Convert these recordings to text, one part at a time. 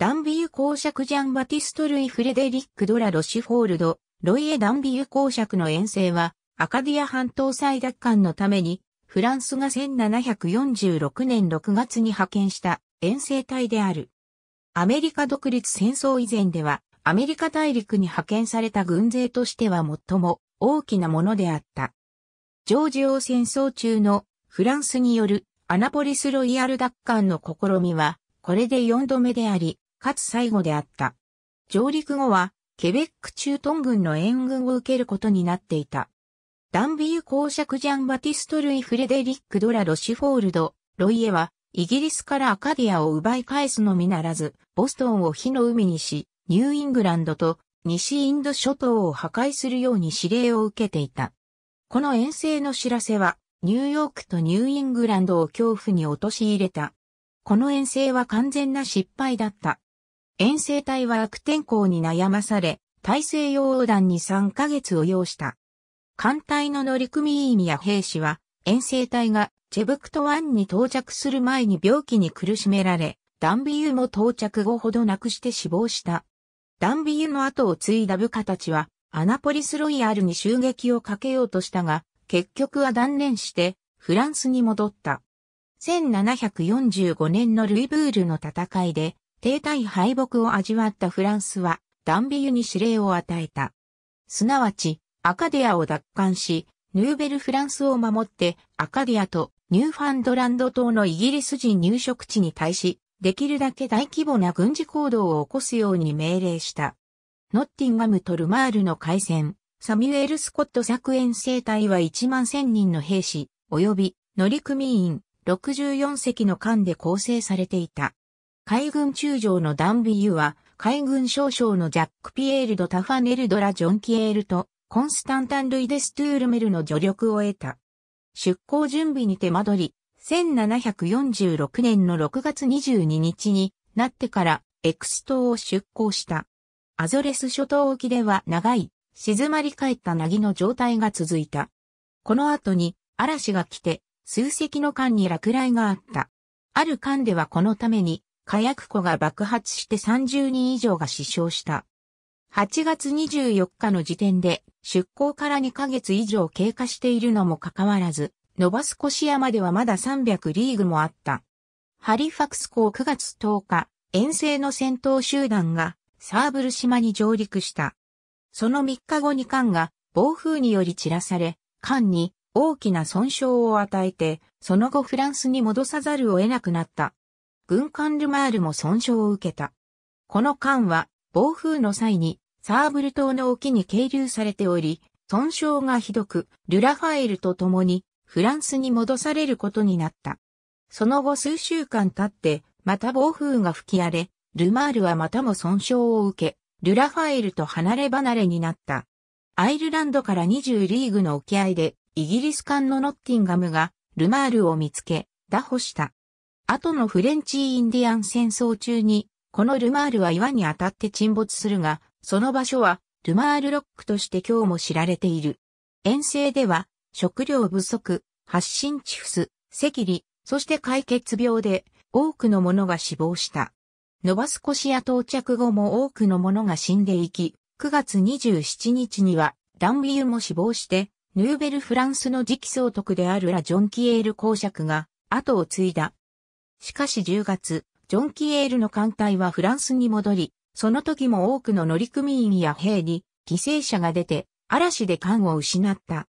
ダンビユ公爵ジャン・バティスト・ルイ・フレデリック・ドラ・ロシフォールド、ロイエ・ダンビユ公爵の遠征は、アカディア半島最奪還のために、フランスが1746年6月に派遣した遠征隊である。アメリカ独立戦争以前では、アメリカ大陸に派遣された軍勢としては最も大きなものであった。ジョージ王戦争中のフランスによるアナポリスロイヤル奪還の試みは、これで4度目であり、かつ最後であった。上陸後は、ケベック駐屯軍の援軍を受けることになっていた。ダンビー公爵ジャンバティスト・ルイ・フレデリック・ドラ・ロシフォールド、ロイエは、イギリスからアカディアを奪い返すのみならず、ボストンを火の海にし、ニューイングランドと西インド諸島を破壊するように指令を受けていた。この遠征の知らせは、ニューヨークとニューイングランドを恐怖に陥れた。この遠征は完全な失敗だった。遠征隊は悪天候に悩まされ、大西洋横断に3ヶ月を要した。艦隊の乗組員や兵士は、遠征隊がチェブクト湾に到着する前に病気に苦しめられ、ダンビユも到着後ほどなくして死亡した。ダンビユの後を継いだ部下たちは、アナポリスロイヤルに襲撃をかけようとしたが、結局は断念して、フランスに戻った。1745年のルイブールの戦いで、停滞敗北を味わったフランスは、ダンビユに指令を与えた。すなわち、アカディアを奪還し、ヌーベルフランスを守って、アカディアとニューファンドランド島のイギリス人入植地に対し、できるだけ大規模な軍事行動を起こすように命令した。ノッティンガムとルマールの海戦、サミュエル・スコット作演生隊は1万1000人の兵士、及び乗組員64隻の艦で構成されていた。海軍中将のダンビユは、海軍少将のジャック・ピエール・ド・タファネル・ドラ・ジョン・キエールと、コンスタンタン・ルイデス・トゥールメルの助力を得た。出港準備に手間取り、1746年の6月22日になってからエクス島を出港した。アゾレス諸島沖では長い、静まり返ったなぎの状態が続いた。この後に嵐が来て、数隻の間に落雷があった。ある間ではこのために火薬庫が爆発して30人以上が死傷した。8月24日の時点で出港から2ヶ月以上経過しているのもかかわらず、ノバスコシアまではまだ300リーグもあった。ハリファクス港9月10日、遠征の戦闘集団がサーブル島に上陸した。その3日後に艦が暴風により散らされ、艦に大きな損傷を与えて、その後フランスに戻さざるを得なくなった。軍艦ルマールも損傷を受けた。この艦は暴風の際にサーブル島の沖に係留されており、損傷がひどく、ルラファエルと共にフランスに戻されることになった。その後数週間経って、また暴風が吹き荒れ、ルマールはまたも損傷を受け、ルラファエルと離れ離れになった。アイルランドから20リーグの沖合で、イギリス艦のノッティンガムが、ルマールを見つけ、打破した。後のフレンチインディアン戦争中に、このルマールは岩に当たって沈没するが、その場所はルマールロックとして今日も知られている。遠征では、食料不足、発信チフス、赤痢、そして解決病で多くの者が死亡した。ノバスコシア到着後も多くの者が死んでいき、9月27日にはダンビユも死亡して、ヌーベルフランスの次期総督であるラ・ジョン・キエール公爵が後を継いだ。しかし10月、ジョン・キエールの艦隊はフランスに戻り、その時も多くの乗組員や兵に犠牲者が出て、嵐で艦を失った。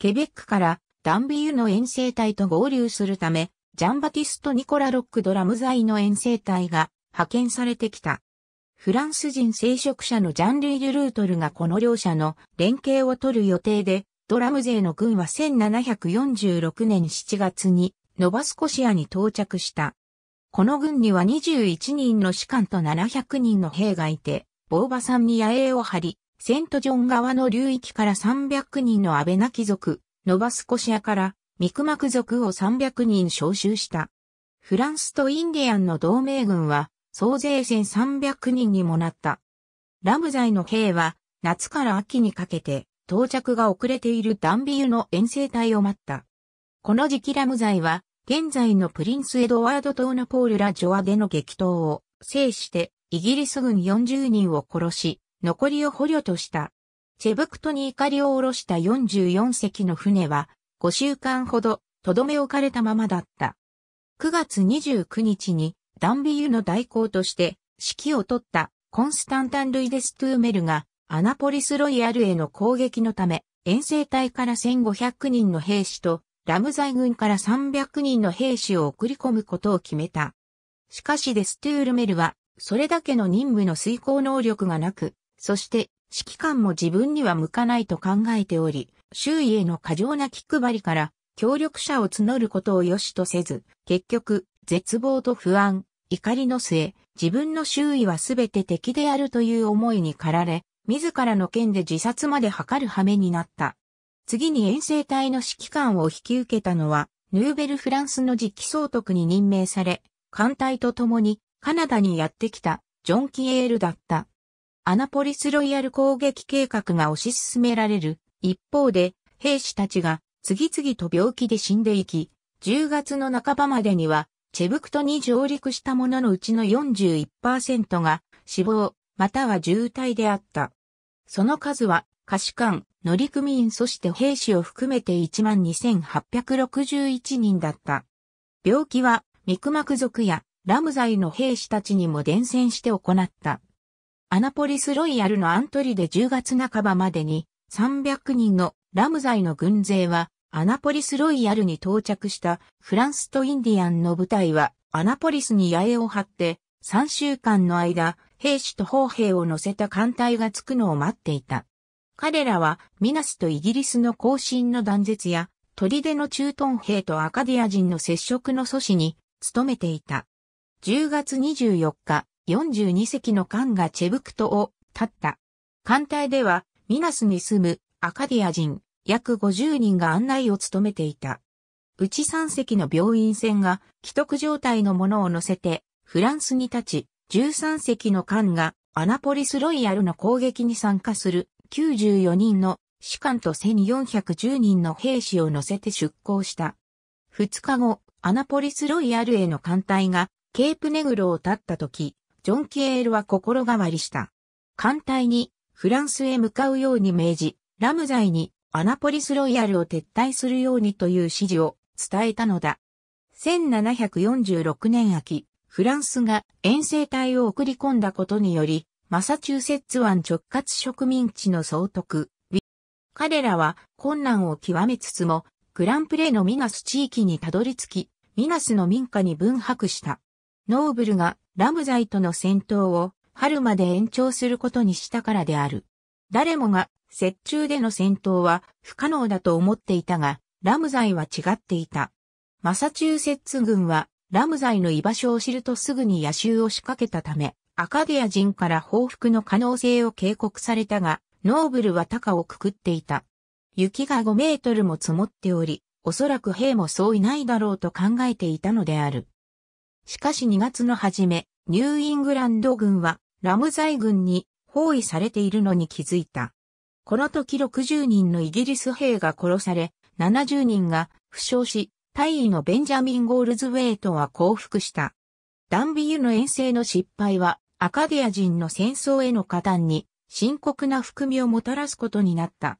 ケベックからダンビーユの遠征隊と合流するため、ジャンバティスト・ニコラ・ロック・ドラムザイの遠征隊が派遣されてきた。フランス人聖職者のジャンルイ・ル・ルートルがこの両者の連携を取る予定で、ドラム勢の軍は1746年7月にノバスコシアに到着した。この軍には21人の士官と700人の兵がいて、ボーバんに野営を張り、セントジョン側の流域から300人のアベナ貴族、ノバスコシアからミクマク族を300人招集した。フランスとインディアンの同盟軍は総勢1300人にもなった。ラムザイの兵は夏から秋にかけて到着が遅れているダンビユの遠征隊を待った。この時期ラムザイは現在のプリンスエドワード島のポールラジョアでの激闘を制してイギリス軍40人を殺し、残りを捕虜とした。チェブクトに怒りを下ろした44隻の船は5週間ほどとどめ置かれたままだった。9月29日にダンビーユの代行として指揮を取ったコンスタンタン・ルイデス・トゥーメルがアナポリス・ロイヤルへの攻撃のため遠征隊から1500人の兵士とラムザイ軍から300人の兵士を送り込むことを決めた。しかしデストゥールメルは、それだけの任務の遂行能力がなく、そして指揮官も自分には向かないと考えており、周囲への過剰な気配りから協力者を募ることを良しとせず、結局、絶望と不安、怒りの末、自分の周囲は全て敵であるという思いに駆られ、自らの剣で自殺まで図る羽目になった。次に遠征隊の指揮官を引き受けたのは、ヌーベルフランスの実機総督に任命され、艦隊と共にカナダにやってきたジョン・キエールだった。アナポリスロイヤル攻撃計画が推し進められる一方で、兵士たちが次々と病気で死んでいき、10月の半ばまでには、チェブクトに上陸した者のうちの41%が死亡、または重体であった。その数は、可視官、乗組員そして兵士を含めて12,861人だった。病気は、ミクマク族やラムザイの兵士たちにも伝染して行った。アナポリスロイヤルのアントリで10月半ばまでに300人のラムザイの軍勢はアナポリスロイヤルに到着したフランスとインディアンの部隊はアナポリスに八重を張って3週間の間兵士と砲兵を乗せた艦隊が着くのを待っていた。彼らはミナスとイギリスの後進の断絶や、砦の駐屯兵とアカディア人の接触の阻止に努めていた。10月24日、42隻の艦がチェブクトを立った。艦隊では、ミナスに住むアカディア人、約50人が案内を務めていた。うち3隻の病院船が既得状態のものを乗せて、フランスに立ち、13隻の艦がアナポリスロイヤルの攻撃に参加する94人の士官と1410人の兵士を乗せて出港した。2日後、アナポリスロイヤルへの艦隊がケープネグロを立った時、ジョン・キエールは心変わりした。艦隊にフランスへ向かうように命じ、ラムザイにアナポリスロイヤルを撤退するようにという指示を伝えたのだ。1746年秋、フランスが遠征隊を送り込んだことにより、マサチューセッツ湾直轄植民地の総督。彼らは困難を極めつつも、グランプレのミナス地域にたどり着き、ミナスの民家に分泊した。ノーブルがラムザイとの戦闘を春まで延長することにしたからである。誰もが雪中での戦闘は不可能だと思っていたが、ラムザイは違っていた。マサチューセッツ軍はラムザイの居場所を知るとすぐに野襲を仕掛けたため、アカディア人から報復の可能性を警告されたが、ノーブルは高をくくっていた。雪が5メートルも積もっており、おそらく兵もそういないだろうと考えていたのである。しかし2月の初め、ニューイングランド軍はラムザイ軍に包囲されているのに気づいた。この時60人のイギリス兵が殺され、70人が負傷し、大尉のベンジャミン・ゴールズウェイトは降伏した。ダンビユの遠征の失敗はアカディア人の戦争への加担に深刻な含みをもたらすことになった。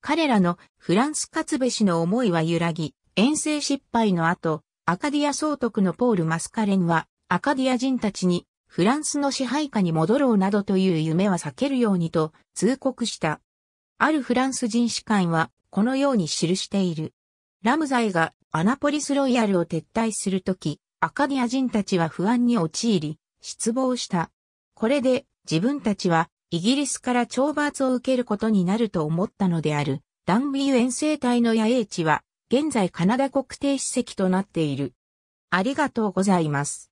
彼らのフランス勝部氏の思いは揺らぎ、遠征失敗の後、アカディア総督のポール・マスカレンは、アカディア人たちにフランスの支配下に戻ろうなどという夢は避けるようにと通告した。あるフランス人士官はこのように記している。ラムザイがアナポリスロイヤルを撤退するとき、アカディア人たちは不安に陥り、失望した。これで自分たちはイギリスから懲罰を受けることになると思ったのである。ダンビー遠征隊の野営地は現在カナダ国定史跡となっている。ありがとうございます。